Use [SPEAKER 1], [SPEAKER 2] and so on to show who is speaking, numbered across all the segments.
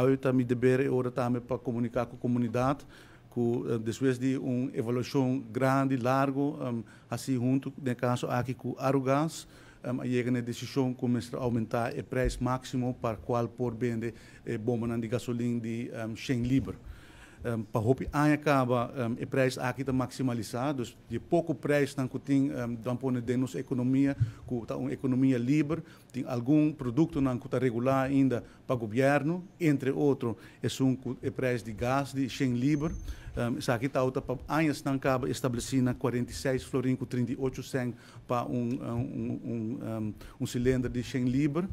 [SPEAKER 1] Eu também deveria agora também para comunicar com a comunidade, que, eh, depois de uma evolução grande, largo, assim junto, no né, caso aqui com Arugás, um, chega é na né, decisão começar a aumentar o é preço máximo para qual por vender eh, bomba né, de gasolina de cheio 100 libras um, ehm, pahopi ang acaba um, ehm, e price ehm, aki ta maximalizados de pouco preço tan kuting um, dampone de nos economia ku ta economia livre tem algum produto nan ku regular ainda para o governo entre outro é um preço de gás de 100 livre, um, aqui está outra para anhas não cabe estabelecida 46 florinco 38 cem para um um, um, um, um cilindro de 100 livre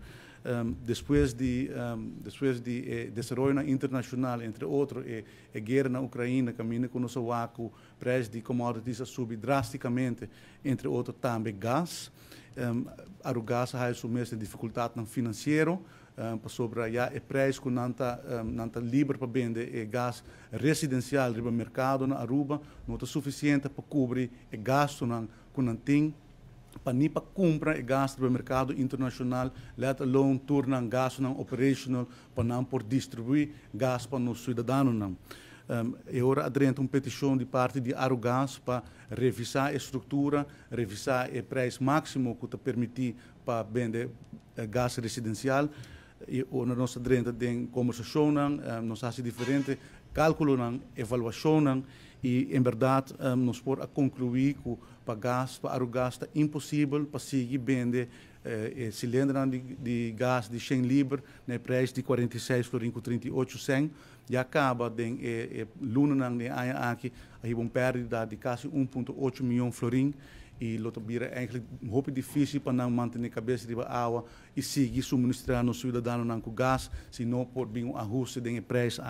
[SPEAKER 1] um, depois de um, depois de desse eh, desenvolvimento internacional entre outros é eh, a eh, guerra na Ucrânia caminha com o seu aco preço de commodities sobe drasticamente entre outros também gás um, a o gás há isso mesmo dificuldade no financeiro um, sobre já o preço que não está um, não livre para vender é gás residencial no mercado na Aruba não está suficiente para cobrir o gasto não que não tem panipa compra e gasto do mercado internacional, let alone torna gás não operational para não por distribuir gás para nos cidadãos não. Ehm, um, e agora adianta uma petição de parte de Arugás para revisar a estrutura, revisar o preço máximo que te permitir para vender eh, gás residencial nossa drenda tem conversação, um, nós fazemos diferente cálculo, avaliação, e, em verdade, eh, um, nós por a concluir que para gasto, para o gasto é impossível para seguir vender eh, eh, cilindro de, de gás de 100 libras, né, preço de 46 florinco 38 100, e acaba de eh, eh, luna né, aqui, aí uma perda de quase 1,8 milhão florins e luta bira eigenlijk hoop de para não manter a cabeça de água e seguir suministrando cidadão não com gás, se não por bem a Rússia tem preço